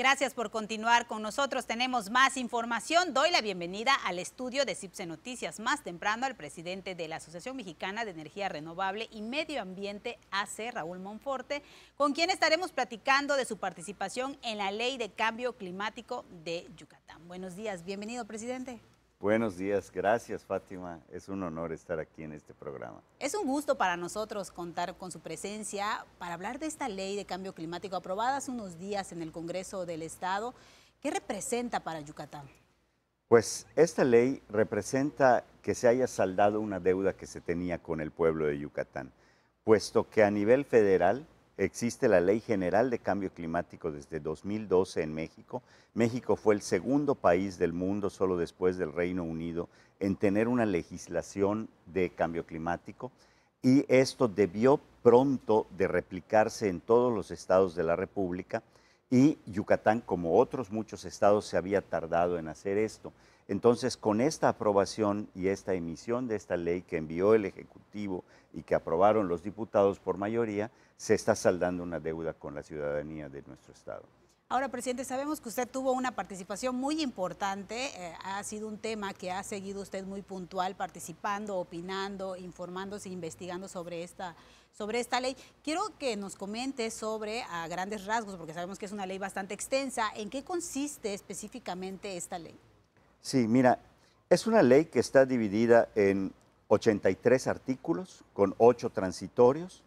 Gracias por continuar con nosotros. Tenemos más información. Doy la bienvenida al estudio de CIPSE Noticias. Más temprano al presidente de la Asociación Mexicana de Energía Renovable y Medio Ambiente, AC, Raúl Monforte, con quien estaremos platicando de su participación en la Ley de Cambio Climático de Yucatán. Buenos días, bienvenido presidente. Buenos días, gracias Fátima. Es un honor estar aquí en este programa. Es un gusto para nosotros contar con su presencia para hablar de esta ley de cambio climático aprobada hace unos días en el Congreso del Estado. ¿Qué representa para Yucatán? Pues esta ley representa que se haya saldado una deuda que se tenía con el pueblo de Yucatán, puesto que a nivel federal existe la Ley General de Cambio Climático desde 2012 en México. México fue el segundo país del mundo, solo después del Reino Unido, en tener una legislación de cambio climático y esto debió pronto de replicarse en todos los estados de la República y Yucatán, como otros muchos estados, se había tardado en hacer esto. Entonces, con esta aprobación y esta emisión de esta ley que envió el Ejecutivo y que aprobaron los diputados por mayoría, se está saldando una deuda con la ciudadanía de nuestro Estado. Ahora, presidente, sabemos que usted tuvo una participación muy importante, eh, ha sido un tema que ha seguido usted muy puntual, participando, opinando, informándose, investigando sobre esta, sobre esta ley. Quiero que nos comente sobre, a grandes rasgos, porque sabemos que es una ley bastante extensa, ¿en qué consiste específicamente esta ley? Sí, mira, es una ley que está dividida en 83 artículos con 8 transitorios.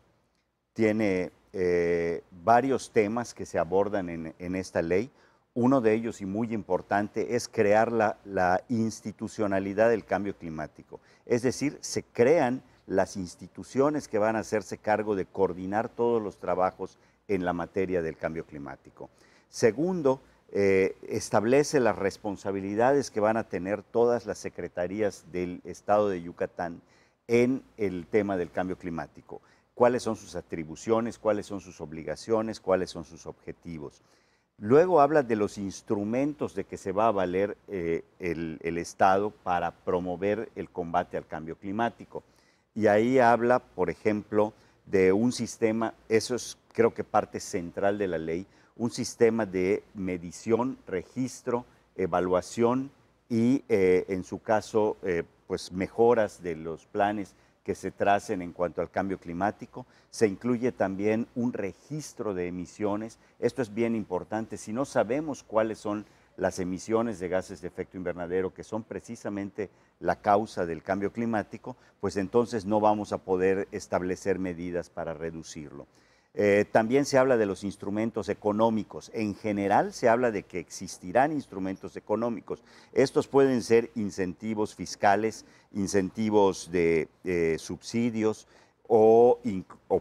Tiene eh, varios temas que se abordan en, esta ley. Uno de ellos y muy importante es crear la, la institucionalidad del cambio climático. Es decir, se crean las instituciones que van a hacerse cargo de coordinar todos los trabajos en la materia del cambio climático. Segundo, eh, establece las responsabilidades que van a tener todas las secretarías del Estado de Yucatán en el tema del cambio climático, cuáles son sus atribuciones, cuáles son sus obligaciones, cuáles son sus objetivos. Luego habla de los instrumentos de que se va a valer eh, el, Estado para promover el combate al cambio climático. Y ahí habla, por ejemplo, de un sistema, eso es creo que parte central de la ley, un sistema de medición, registro, evaluación y, eh, en su caso, eh, pues mejoras de los planes que se tracen en cuanto al cambio climático. Se incluye también un registro de emisiones. Esto es bien importante. Si no sabemos cuáles son las emisiones de gases de efecto invernadero, que son precisamente la causa del cambio climático, pues entonces no vamos a poder establecer medidas para reducirlo. Eh, también se habla de los instrumentos económicos. En general se habla de que existirán instrumentos económicos. Estos pueden ser incentivos fiscales, incentivos de eh, subsidios o,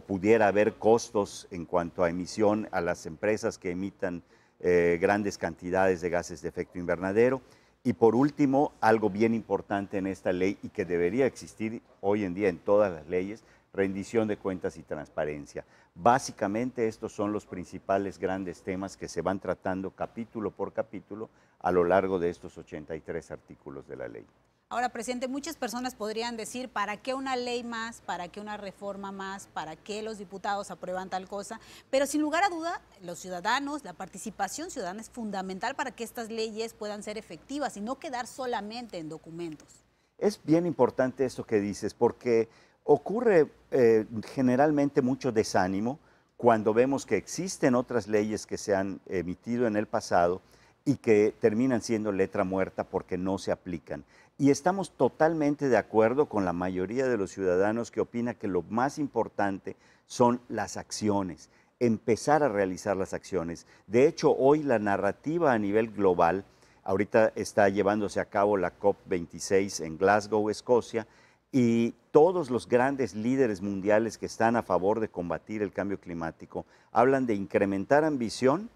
pudiera haber costos en cuanto a emisión a las empresas que emitan eh, grandes cantidades de gases de efecto invernadero. Y por último, algo bien importante en esta ley y que debería existir hoy en día en todas las leyes, rendición de cuentas y transparencia. Básicamente estos son los principales grandes temas que se van tratando capítulo por capítulo a lo largo de estos 83 artículos de la ley. Ahora, presidente, muchas personas podrían decir, ¿para qué una ley más? ¿Para qué una reforma más? ¿Para qué los diputados aprueban tal cosa? Pero sin lugar a duda, los ciudadanos, la participación ciudadana es fundamental para que estas leyes puedan ser efectivas y no quedar solamente en documentos. Es bien importante esto que dices, porque Ocurre eh, generalmente mucho desánimo cuando vemos que existen otras leyes que se han emitido en el pasado y que terminan siendo letra muerta porque no se aplican. Y estamos totalmente de acuerdo con la mayoría de los ciudadanos que opina que lo más importante son las acciones, empezar a realizar las acciones. De hecho, hoy la narrativa a nivel global, ahorita está llevándose a cabo la COP26 en Glasgow, Escocia, y todos los grandes líderes mundiales que están a favor de combatir el cambio climático hablan de incrementar ambición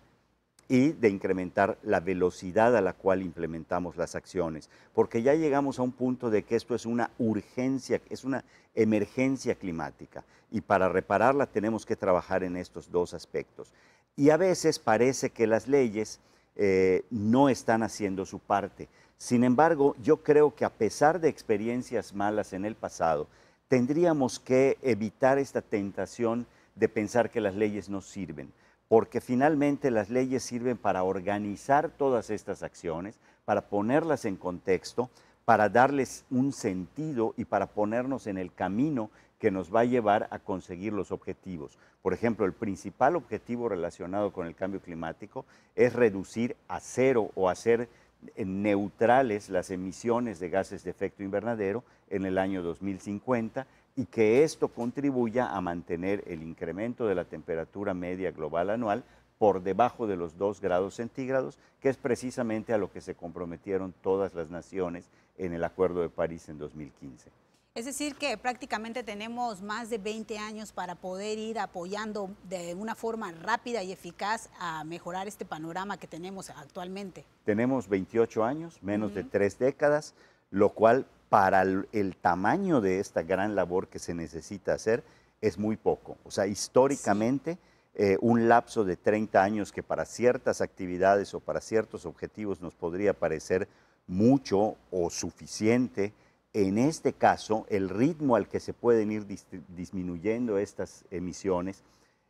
y de incrementar la velocidad a la cual implementamos las acciones, porque ya llegamos a un punto de que esto es una urgencia, es una emergencia climática, y para repararla tenemos que trabajar en estos dos aspectos. Y a veces parece que las leyes eh, no están haciendo su parte. Sin embargo, yo creo que a pesar de experiencias malas en el pasado, tendríamos que evitar esta tentación de pensar que las leyes no sirven, porque finalmente las leyes sirven para organizar todas estas acciones, para ponerlas en contexto, para darles un sentido y para ponernos en el camino que nos va a llevar a conseguir los objetivos. Por ejemplo, el principal objetivo relacionado con el cambio climático es reducir a cero o hacer eh, neutrales las emisiones de gases de efecto invernadero en el año 2050 y que esto contribuya a mantener el incremento de la temperatura media global anual por debajo de los 2 grados centígrados, que es precisamente a lo que se comprometieron todas las naciones en el Acuerdo de París en 2015. Es decir, que prácticamente tenemos más de 20 años para poder ir apoyando de una forma rápida y eficaz a mejorar este panorama que tenemos actualmente. Tenemos 28 años, menos de tres décadas, lo cual para el, tamaño de esta gran labor que se necesita hacer es muy poco. O sea, históricamente eh, un lapso de 30 años que para ciertas actividades o para ciertos objetivos nos podría parecer mucho o suficiente. En este caso, el ritmo al que se pueden ir disminuyendo estas emisiones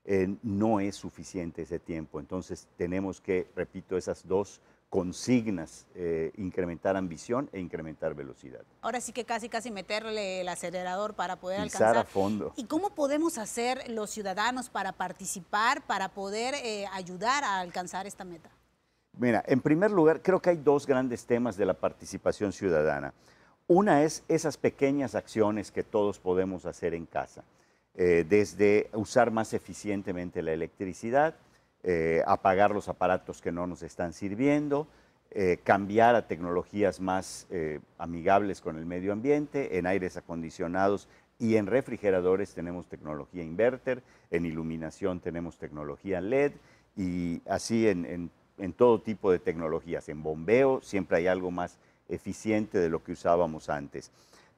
eh, no es suficiente ese tiempo. Entonces tenemos que, repito, esas dos consignas, eh, incrementar ambición e incrementar velocidad. Ahora sí que casi, casi meterle el acelerador para poder alcanzar. a fondo. ¿Y cómo podemos hacer los ciudadanos para participar, para poder eh, ayudar a alcanzar esta meta? Mira, en primer lugar, creo que hay dos grandes temas de la participación ciudadana. Una es esas pequeñas acciones que todos podemos hacer en casa, eh, desde usar más eficientemente la electricidad, eh, apagar los aparatos que no nos están sirviendo, eh, cambiar a tecnologías más amigables con el medio ambiente, en aires acondicionados y en refrigeradores tenemos tecnología inverter, en iluminación tenemos tecnología LED y así en, en en todo tipo de tecnologías. En bombeo siempre hay algo más eficiente de lo que usábamos antes.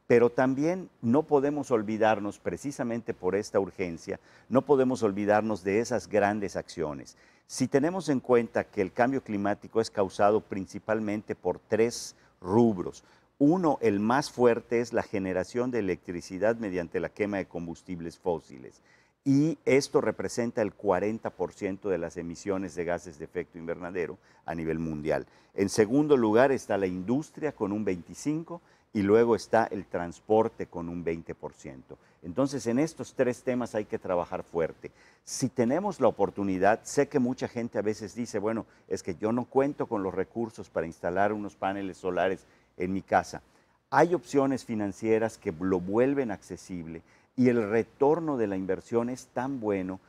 Pero también no podemos olvidarnos, precisamente por esta urgencia, no podemos olvidarnos de esas grandes acciones. Si tenemos en cuenta que el cambio climático es causado principalmente por tres rubros, uno, el más fuerte, es la generación de electricidad mediante la quema de combustibles fósiles y esto representa el 40% de las emisiones de gases de efecto invernadero a nivel mundial. En segundo lugar está la industria con un 25% y luego está el transporte con un 20%. Entonces, en estos tres temas hay que trabajar fuerte. Si tenemos la oportunidad, sé que mucha gente a veces dice, bueno, es que yo no cuento con los recursos para instalar unos paneles solares en mi casa. Hay opciones financieras que lo vuelven accesible y el retorno de la inversión es tan bueno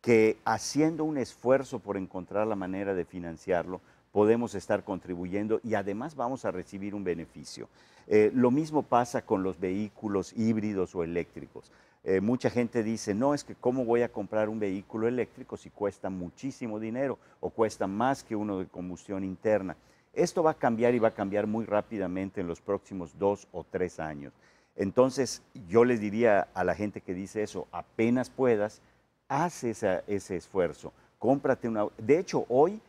que haciendo un esfuerzo por encontrar la manera de financiarlo, podemos estar contribuyendo y además vamos a recibir un beneficio. Eh, lo mismo pasa con los vehículos híbridos o eléctricos. Eh, mucha gente dice, no, es que cómo voy a comprar un vehículo eléctrico si cuesta muchísimo dinero o cuesta más que uno de combustión interna. Esto va a cambiar y va a cambiar muy rápidamente en los próximos dos o tres años. Entonces, yo les diría a la gente que dice eso, apenas puedas, haz ese esfuerzo, cómprate un auto. De hecho, hoy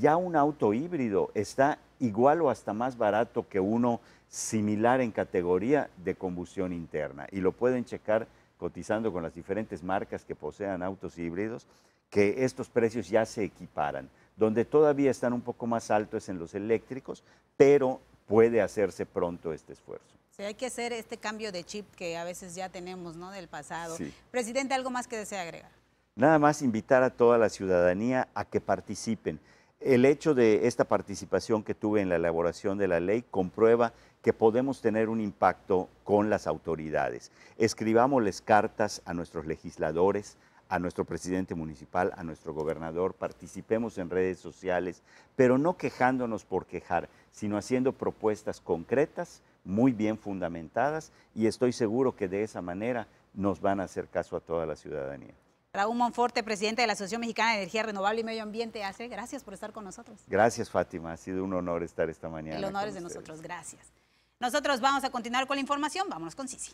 ya un auto híbrido está igual o hasta más barato que uno similar en categoría de combustión interna. Y lo pueden checar cotizando con las diferentes marcas que posean autos híbridos, que estos precios ya se equiparan. Donde todavía están un poco más altos en los eléctricos, pero puede hacerse pronto este esfuerzo. Sí, hay que hacer este cambio de chip que a veces ya tenemos, ¿no? Del pasado. Presidente, ¿algo más que desea agregar? Nada más invitar a toda la ciudadanía a que participen. El hecho de esta participación que tuve en la elaboración de la ley comprueba que podemos tener un impacto con las autoridades. Escribámosles cartas a nuestros legisladores, a nuestro presidente municipal, a nuestro gobernador, participemos en redes sociales, pero no quejándonos por quejar, sino haciendo propuestas concretas, muy bien fundamentadas, y estoy seguro que de esa manera nos van a hacer caso a toda la ciudadanía. Raúl Monforte, presidente de la Asociación Mexicana de Energía Renovable y Medio Ambiente, hace gracias por estar con nosotros. Gracias, Fátima, ha sido un honor estar esta mañana. El honor es de nosotros, gracias. Nosotros vamos a continuar con la información, vámonos con Cici.